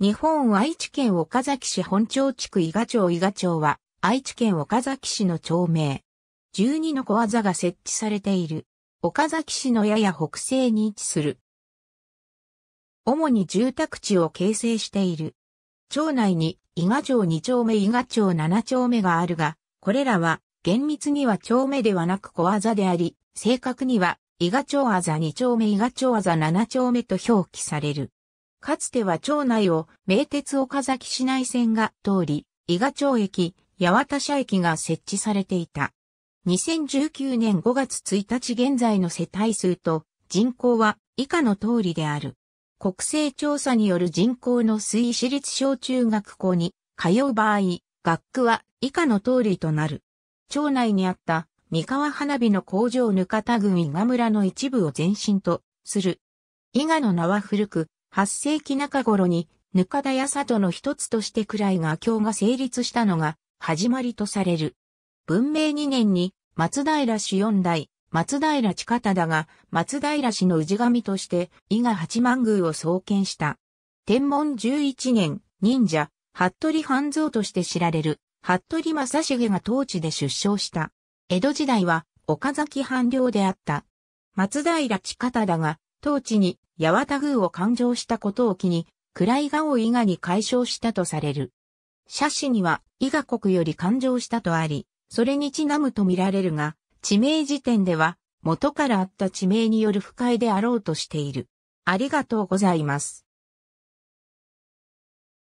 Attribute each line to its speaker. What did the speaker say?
Speaker 1: 日本愛知県岡崎市本町地区伊賀町伊賀町は、愛知県岡崎市の町名。12の小技が設置されている。岡崎市のやや北西に位置する。主に住宅地を形成している。町内に伊賀町2丁目伊賀町7丁目があるが、これらは厳密には町目ではなく小技であり、正確には伊賀町あざ2丁目伊賀町あざ7丁目と表記される。かつては町内を名鉄岡崎市内線が通り、伊賀町駅、八幡社駅が設置されていた。2019年5月1日現在の世帯数と人口は以下の通りである。国勢調査による人口の推移私立小中学校に通う場合、学区は以下の通りとなる。町内にあった三河花火の工場ぬかた郡伊賀村の一部を前身とする。伊賀の名は古く、8世紀中頃に、ぬかだや里の一つとして位が教が成立したのが始まりとされる。文明2年に松平氏四代、松平近忠が松平氏の氏神として伊賀八幡宮を創建した。天文11年、忍者、服部半蔵として知られる、服部正成が当地で出生した。江戸時代は岡崎藩領であった。松平近忠が当地に八幡宮を勘定したことを機に、位がを伊賀に解消したとされる。写真には伊賀国より勘定したとあり、それにちなむと見られるが、地名時点では元からあった地名による不快であろうとしている。ありがとうございます。